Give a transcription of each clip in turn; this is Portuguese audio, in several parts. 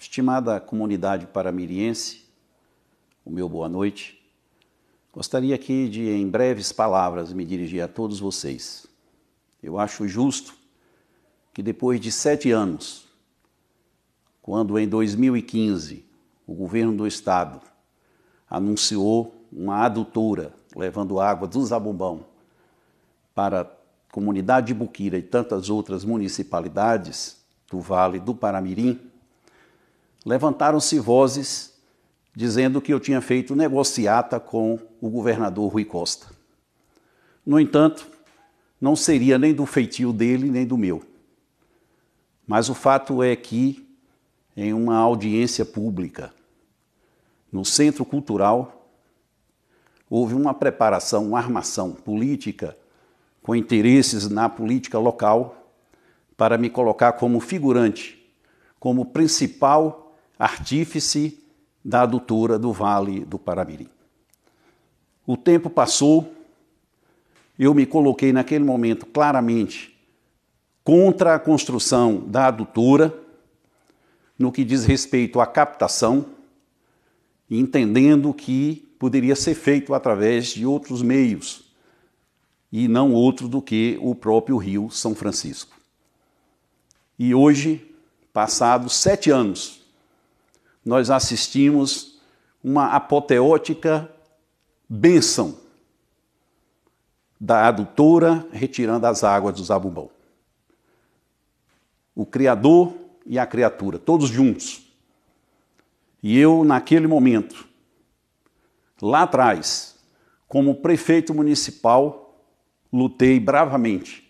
Estimada comunidade paramiriense, o meu boa noite. Gostaria aqui de, em breves palavras, me dirigir a todos vocês. Eu acho justo que depois de sete anos, quando em 2015 o governo do estado anunciou uma adutora levando água do Zabumbão para a comunidade de Buquira e tantas outras municipalidades do Vale do Paramirim, levantaram-se vozes dizendo que eu tinha feito negociata com o governador Rui Costa. No entanto, não seria nem do feitio dele, nem do meu. Mas o fato é que, em uma audiência pública, no Centro Cultural, houve uma preparação, uma armação política com interesses na política local para me colocar como figurante, como principal artífice da adutora do Vale do Paramirim. O tempo passou, eu me coloquei naquele momento claramente contra a construção da adutora no que diz respeito à captação, entendendo que poderia ser feito através de outros meios e não outro do que o próprio Rio São Francisco. E hoje, passados sete anos nós assistimos uma apoteótica bênção da adutora retirando as águas do Zabumão. O Criador e a criatura, todos juntos. E eu, naquele momento, lá atrás, como prefeito municipal, lutei bravamente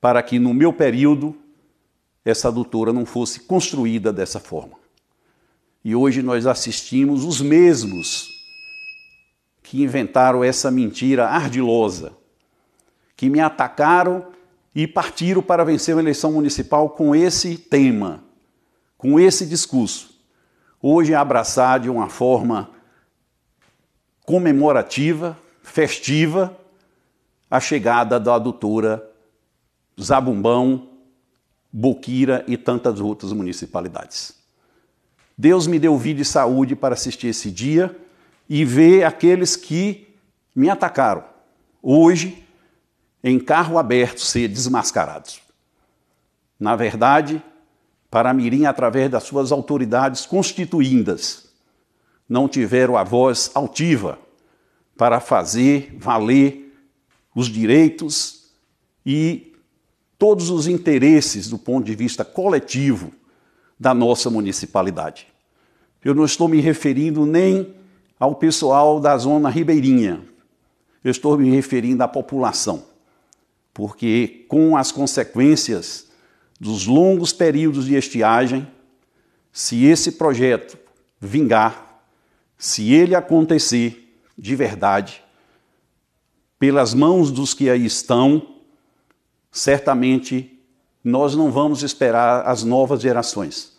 para que, no meu período, essa adutora não fosse construída dessa forma. E hoje nós assistimos os mesmos que inventaram essa mentira ardilosa, que me atacaram e partiram para vencer uma eleição municipal com esse tema, com esse discurso. Hoje é abraçar de uma forma comemorativa, festiva, a chegada da doutora Zabumbão, Boquira e tantas outras municipalidades. Deus me deu vida e saúde para assistir esse dia e ver aqueles que me atacaram. Hoje, em carro aberto, ser desmascarados. Na verdade, para Mirim, através das suas autoridades constituindas, não tiveram a voz altiva para fazer valer os direitos e todos os interesses do ponto de vista coletivo da nossa municipalidade. Eu não estou me referindo nem ao pessoal da zona ribeirinha, eu estou me referindo à população, porque com as consequências dos longos períodos de estiagem, se esse projeto vingar, se ele acontecer de verdade, pelas mãos dos que aí estão, certamente nós não vamos esperar as novas gerações.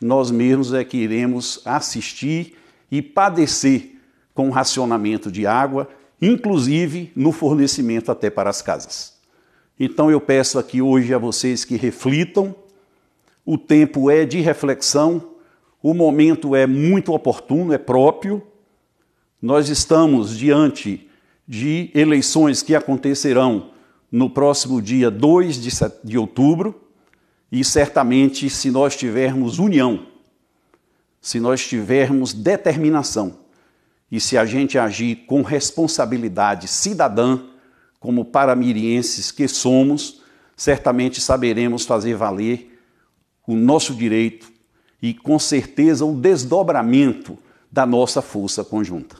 Nós mesmos é que iremos assistir e padecer com o racionamento de água, inclusive no fornecimento até para as casas. Então eu peço aqui hoje a vocês que reflitam. O tempo é de reflexão, o momento é muito oportuno, é próprio. Nós estamos diante de eleições que acontecerão no próximo dia 2 de, de outubro, e certamente, se nós tivermos união, se nós tivermos determinação e se a gente agir com responsabilidade cidadã, como paramirienses que somos, certamente saberemos fazer valer o nosso direito e, com certeza, o desdobramento da nossa força conjunta.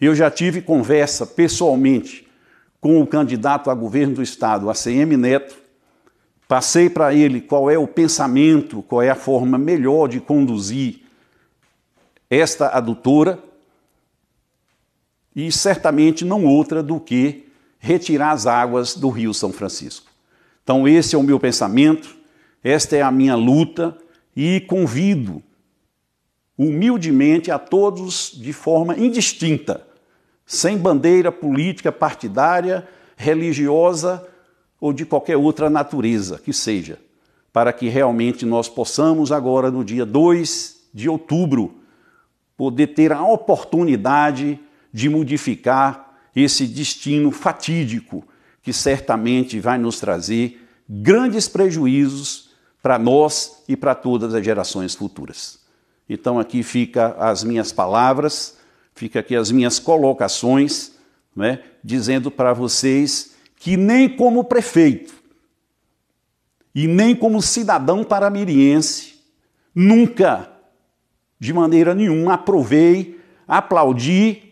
Eu já tive conversa pessoalmente com o candidato a governo do Estado, ACM Neto, passei para ele qual é o pensamento, qual é a forma melhor de conduzir esta adutora, e certamente não outra do que retirar as águas do Rio São Francisco. Então, esse é o meu pensamento, esta é a minha luta, e convido humildemente a todos de forma indistinta sem bandeira política, partidária, religiosa ou de qualquer outra natureza que seja, para que realmente nós possamos, agora no dia 2 de outubro, poder ter a oportunidade de modificar esse destino fatídico que certamente vai nos trazer grandes prejuízos para nós e para todas as gerações futuras. Então aqui fica as minhas palavras Fica aqui as minhas colocações, né, dizendo para vocês que nem como prefeito e nem como cidadão paramiriense, nunca, de maneira nenhuma, aprovei, aplaudi,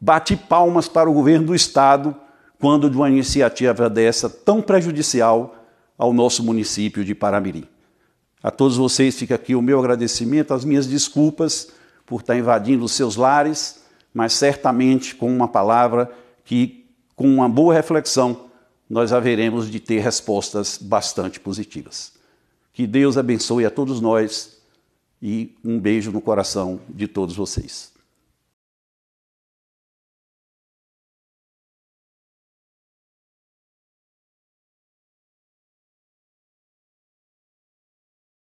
bati palmas para o governo do Estado quando de uma iniciativa dessa tão prejudicial ao nosso município de Paramirim. A todos vocês fica aqui o meu agradecimento, as minhas desculpas por estar tá invadindo os seus lares, mas certamente com uma palavra que, com uma boa reflexão, nós haveremos de ter respostas bastante positivas. Que Deus abençoe a todos nós e um beijo no coração de todos vocês.